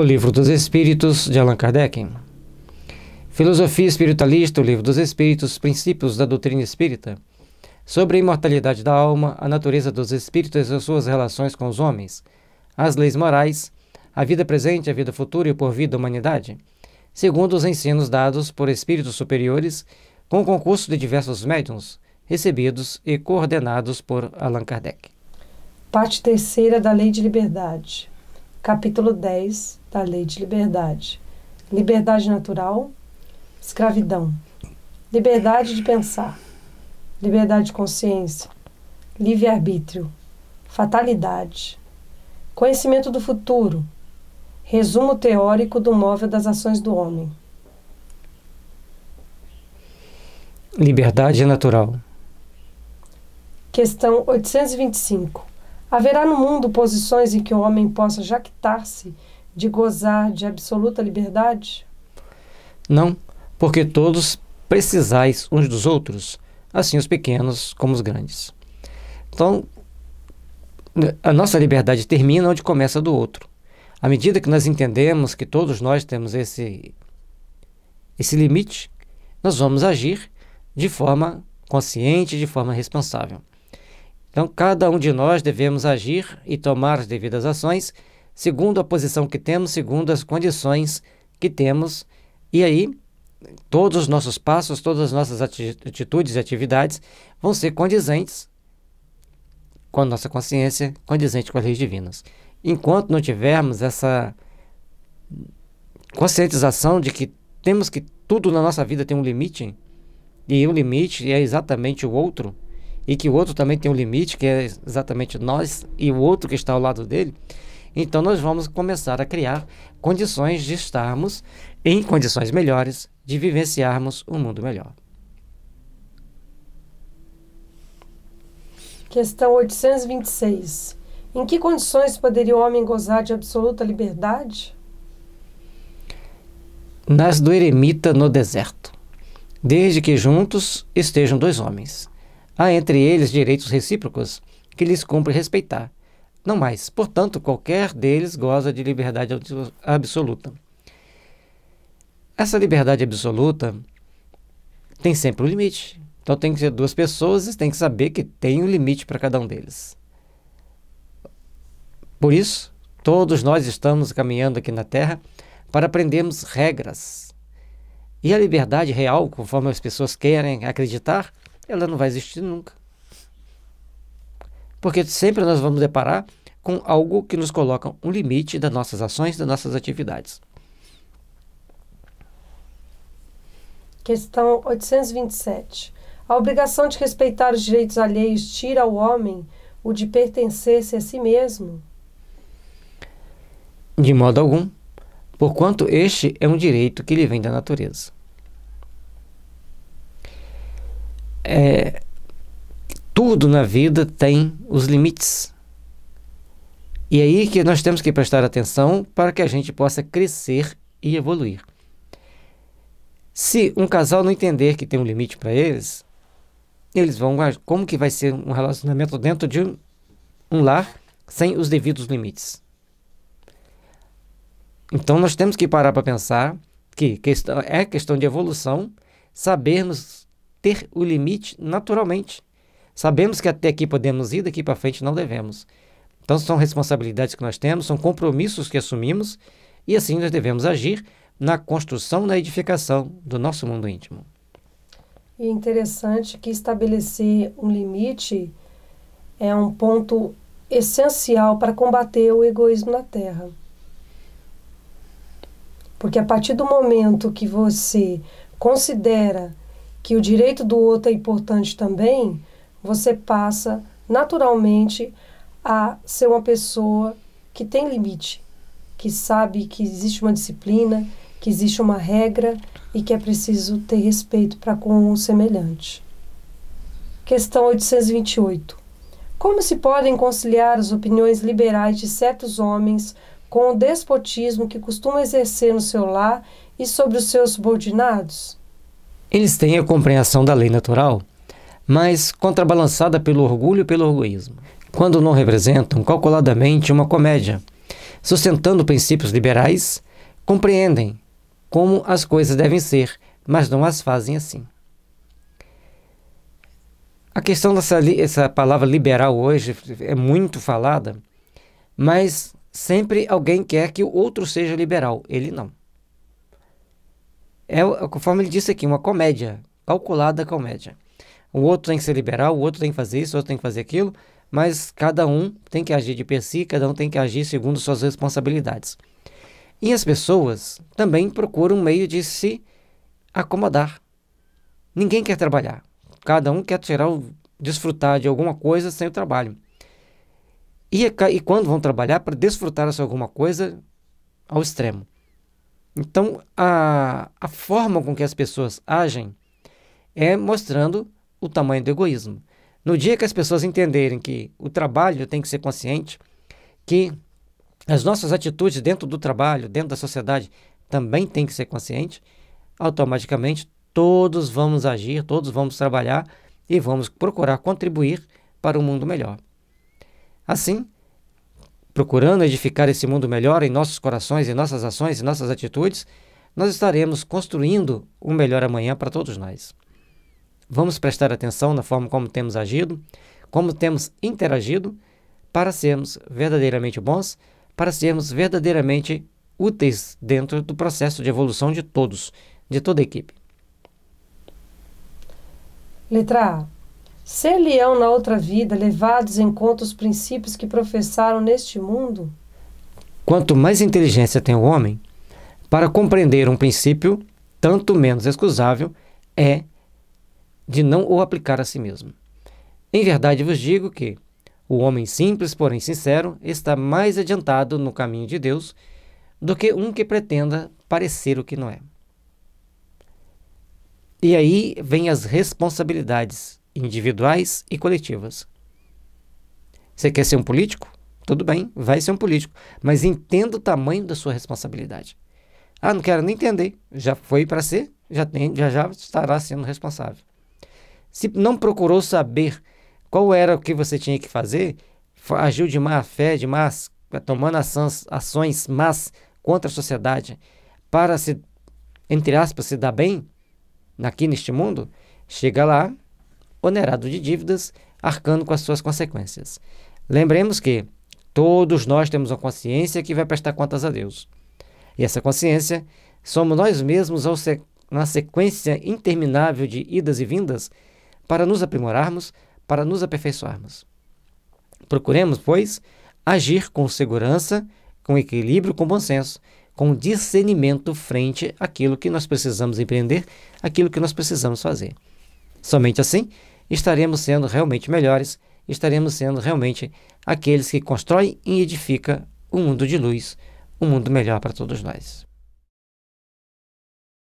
O Livro dos Espíritos, de Allan Kardec. Filosofia Espiritualista, O Livro dos Espíritos, Princípios da Doutrina Espírita. Sobre a imortalidade da alma, a natureza dos espíritos e suas relações com os homens. As leis morais, a vida presente, a vida futura e por vida da humanidade. Segundo os ensinos dados por espíritos superiores, com o concurso de diversos médiums, recebidos e coordenados por Allan Kardec. Parte terceira da Lei de Liberdade capítulo 10 da Lei de Liberdade. Liberdade natural, escravidão. Liberdade de pensar, liberdade de consciência, livre-arbítrio, fatalidade. Conhecimento do futuro, resumo teórico do móvel das ações do homem. Liberdade natural. Questão 825. Haverá no mundo posições em que o homem possa jactar-se de gozar de absoluta liberdade? Não, porque todos precisais uns dos outros, assim os pequenos como os grandes. Então, a nossa liberdade termina onde começa do outro. À medida que nós entendemos que todos nós temos esse, esse limite, nós vamos agir de forma consciente, de forma responsável. Então, cada um de nós devemos agir e tomar as devidas ações, segundo a posição que temos, segundo as condições que temos, e aí todos os nossos passos, todas as nossas atitudes e atividades vão ser condizentes com a nossa consciência, condizente com as leis divinas. Enquanto não tivermos essa conscientização de que temos que tudo na nossa vida tem um limite, e o limite é exatamente o outro, e que o outro também tem um limite, que é exatamente nós e o outro que está ao lado dele, então nós vamos começar a criar condições de estarmos em condições melhores, de vivenciarmos um mundo melhor. Questão 826. Em que condições poderia o homem gozar de absoluta liberdade? Nas do eremita no deserto, desde que juntos estejam dois homens Há entre eles direitos recíprocos que lhes cumpre respeitar. Não mais. Portanto, qualquer deles goza de liberdade absoluta. Essa liberdade absoluta tem sempre um limite. Então tem que ser duas pessoas e tem que saber que tem um limite para cada um deles. Por isso, todos nós estamos caminhando aqui na Terra para aprendermos regras. E a liberdade real, conforme as pessoas querem acreditar, ela não vai existir nunca. Porque sempre nós vamos deparar com algo que nos coloca um limite das nossas ações, das nossas atividades. Questão 827. A obrigação de respeitar os direitos alheios tira ao homem o de pertencer-se a si mesmo? De modo algum, porquanto este é um direito que lhe vem da natureza. é, tudo na vida tem os limites. E é aí que nós temos que prestar atenção para que a gente possa crescer e evoluir. Se um casal não entender que tem um limite para eles, eles vão como que vai ser um relacionamento dentro de um, um lar sem os devidos limites? Então nós temos que parar para pensar que questão, é questão de evolução sabermos ter o limite naturalmente. Sabemos que até aqui podemos ir, daqui para frente não devemos. Então são responsabilidades que nós temos, são compromissos que assumimos e assim nós devemos agir na construção, na edificação do nosso mundo íntimo. E é interessante que estabelecer um limite é um ponto essencial para combater o egoísmo na Terra. Porque a partir do momento que você considera que o direito do outro é importante também, você passa naturalmente a ser uma pessoa que tem limite, que sabe que existe uma disciplina, que existe uma regra e que é preciso ter respeito para com o semelhante. Questão 828. Como se podem conciliar as opiniões liberais de certos homens com o despotismo que costuma exercer no seu lar e sobre os seus subordinados? Eles têm a compreensão da lei natural, mas contrabalançada pelo orgulho e pelo egoísmo. quando não representam calculadamente uma comédia, sustentando princípios liberais, compreendem como as coisas devem ser, mas não as fazem assim. A questão dessa essa palavra liberal hoje é muito falada, mas sempre alguém quer que o outro seja liberal, ele não. É, é conforme ele disse aqui, uma comédia, calculada comédia. O outro tem que ser liberal, o outro tem que fazer isso, o outro tem que fazer aquilo, mas cada um tem que agir de per si, cada um tem que agir segundo suas responsabilidades. E as pessoas também procuram um meio de se acomodar. Ninguém quer trabalhar. Cada um quer tirar o, desfrutar de alguma coisa sem o trabalho. E, é e quando vão trabalhar para desfrutar de alguma coisa ao extremo. Então, a, a forma com que as pessoas agem é mostrando o tamanho do egoísmo. No dia que as pessoas entenderem que o trabalho tem que ser consciente, que as nossas atitudes dentro do trabalho, dentro da sociedade, também tem que ser consciente, automaticamente todos vamos agir, todos vamos trabalhar e vamos procurar contribuir para um mundo melhor. Assim, procurando edificar esse mundo melhor em nossos corações, em nossas ações, em nossas atitudes, nós estaremos construindo um melhor amanhã para todos nós. Vamos prestar atenção na forma como temos agido, como temos interagido, para sermos verdadeiramente bons, para sermos verdadeiramente úteis dentro do processo de evolução de todos, de toda a equipe. Letra A ser ele ão na outra vida levados em conta os princípios que professaram neste mundo? Quanto mais inteligência tem o homem, para compreender um princípio, tanto menos excusável é de não o aplicar a si mesmo. Em verdade vos digo que o homem simples, porém sincero, está mais adiantado no caminho de Deus do que um que pretenda parecer o que não é. E aí vem as responsabilidades individuais e coletivas. Você quer ser um político? Tudo bem, vai ser um político, mas entenda o tamanho da sua responsabilidade. Ah, não quero nem entender. Já foi para ser, já, tem, já já estará sendo responsável. Se não procurou saber qual era o que você tinha que fazer, agiu de má fé, de más, tomando ações, ações más contra a sociedade para se, entre aspas, se dar bem aqui neste mundo, chega lá, onerado de dívidas, arcando com as suas consequências. Lembremos que todos nós temos uma consciência que vai prestar contas a Deus. E essa consciência somos nós mesmos ao se na sequência interminável de idas e vindas para nos aprimorarmos, para nos aperfeiçoarmos. Procuremos, pois, agir com segurança, com equilíbrio, com bom senso, com discernimento frente àquilo que nós precisamos empreender, aquilo que nós precisamos fazer. Somente assim estaremos sendo realmente melhores, estaremos sendo realmente aqueles que constroem e edifica um mundo de luz, um mundo melhor para todos nós.